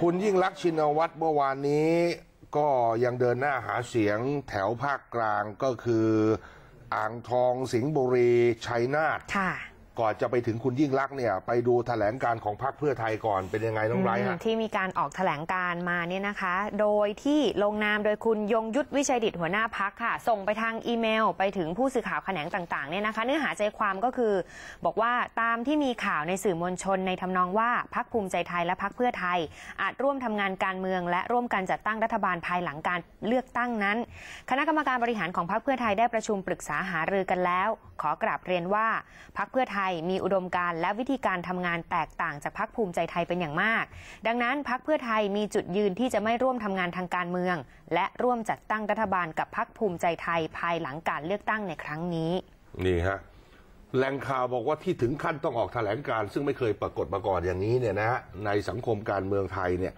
คุณยิ่งรักชินวัตรเมื่อวานนี้ ก็ยังเดินหน้าหาเสียงแถวภาคกลางก็คืออ่างทองสิงห์บุรีชัยนาทค่ะก่อนจะไปถึงคุณยิ่งลักษณ์เนี่ยไปดูถแถลงการของพรรคเพื่อไทยก่อนเป็นยังไงน้องไบรท์ะที่มีการออกถแถลงการมาเนี่ยนะคะ โดยที่ลงนามโดยคุณยงยุทธวิชัยดิตหัวหน้าพักค่ะส่งไปทางอีเมลไปถึงผู้สื่อข่าวแขนงต่างๆเนี่ยนะคะ เนื้อหาใจความก็คือบอกว่าตามที่มีข่าวในสื่อมวลชนในทำนองว่าพักภูมิใจไทยและพักเพื่อไทย อาจร่วมทำงานการเมืองและร่วมกันจัดตั้งรัฐบาลภายหลังการเลือกตั้งนั้น คณะกรรมการบริหารของพักเพื่อไทยได้ ประชุมปรึกษาหารือกันแล้ว ขอกราบเรียนว่าพักเพื่อไทยยมีอุดมการณ์และวิธีการทำงานแตกต่างจากพักภูมิใจไทยเป็นอย่างมาก ดังนั้นพักเพื่อไทยมีจุดยืนที่จะไม่ร่วมทำงานทางการเมือง และร่วมจัดตั้งรัฐบาลกับพักภูมิใจไทยภายหลังการเลือกตั้งในครั้งนี้ นี่ฮะแหล่งข่าวบอกว่าที่ถึงขั้นต้องออกแถลงการซึ่งไม่เคยปรากฏมาก่อนอย่างนี้เนี่ยนะฮะในสังคมการเมืองไทยเนี่ย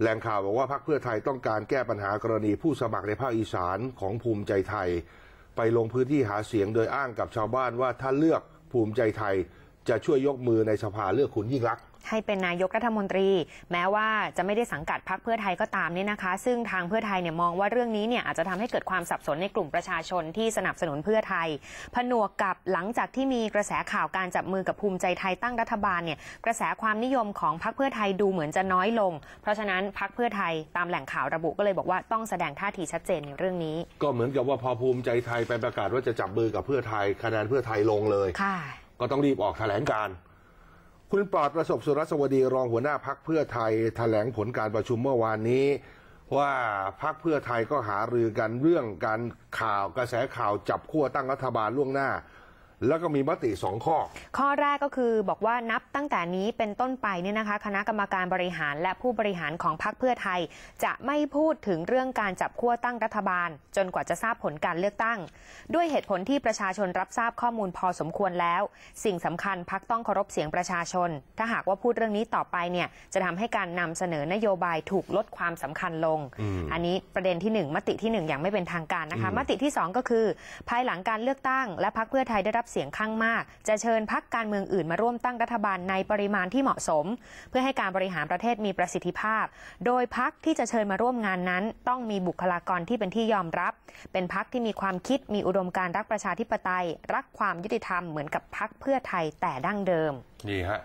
แหล่งข่าวบอกว่าพักเพื่อไทยต้องการแก้ปัญหากรณี ผู้สมัครในภาคอีสานของภูมิใจไทย ไปลงพื้นที่หาเสียงโดยอ้างกับชาวบ้านว่าถ้าเลือกภูมิใจไทยจะช่วยยกมือในสภาเลือกคุณยิ่งรัก ให้เป็นนายกรัฐมนตรี แม้ว่าจะไม่ได้สังกัดพรรคเพื่อไทยก็ตามนี่นะคะ ซึ่งทางเพื่อไทยเนี่ยมองว่าเรื่องนี้เนี่ยอาจจะทำให้เกิดความสับสนในกลุ่มประชาชนที่สนับสนุนเพื่อไทย ผนวกกับหลังจากที่มีกระแสข่าวการจับมือกับภูมิใจไทยตั้งรัฐบาลเนี่ยกระแสความนิยมของพรรคเพื่อไทยดูเหมือนจะน้อยลง เพราะฉะนั้นพรรคเพื่อไทยตามแหล่งข่าวระบุก็เลยบอกว่าต้องแสดงท่าทีชัดเจนในเรื่องนี้ ก็เหมือนกับว่าพอภูมิใจไทยไปประกาศว่าจะจับมือกับเพื่อไทย คะแนนเพื่อไทยลงเลยค่ะก็ต้องรีบออกแถลงการ คุณปลอดประสบสุรสวดีรองหัวหน้าพักเพื่อไทยถแถลงผลการประชุมเมื่อวานนี้ ว่าพักเพื่อไทยก็หารือกัน เรื่องการข่าวกระแสข่าวจับขั้วตั้งรัฐบาลล่วงหน้าแล้วก็มีมติสองข้อ ข้อแรกก็คือบอกว่านับตั้งแต่นี้เป็นต้นไปเนี่ยนะคะคณะกรรมการบริหารและผู้บริหารของพรรคเพื่อไทย จะไม่พูดถึงเรื่องการจับขั้วตั้งรัฐบาล จนกว่าจะทราบผลการเลือกตั้ง ด้วยเหตุผลที่ประชาชนรับทราบข้อมูลพอสมควรแล้ว สิ่งสำคัญพรรคต้องเคารพเสียงประชาชน ถ้าหากว่าพูดเรื่องนี้ต่อไปเนี่ยจะทำให้การนำเสนอนโยบายถูกลดความสำคัญลงออันนี้ประเด็นที่ 1 มติที่1อย่างไม่เป็นทางการนะคะมติที่2ก็คือภายหลังการเลือกตั้งและพรรคเพื่อไทยได้รับับเสียงข้างมาก จะเชิญพักการเมืองอื่นมาร่วมตั้งรัฐบาลในปริมาณที่เหมาะสม เพื่อให้การบริหารประเทศมีประสิทธิภาพ โดยพักที่จะเชิญมาร่วมงานนั้น ต้องมีบุคลากรที่เป็นที่ยอมรับ เป็นพักที่มีความคิดมีอุดมการรักประชาธิปไตย รักความยุติธรรมเหมือนกับพักเพื่อไทยแต่ดั้งเดิมนี่ฮะ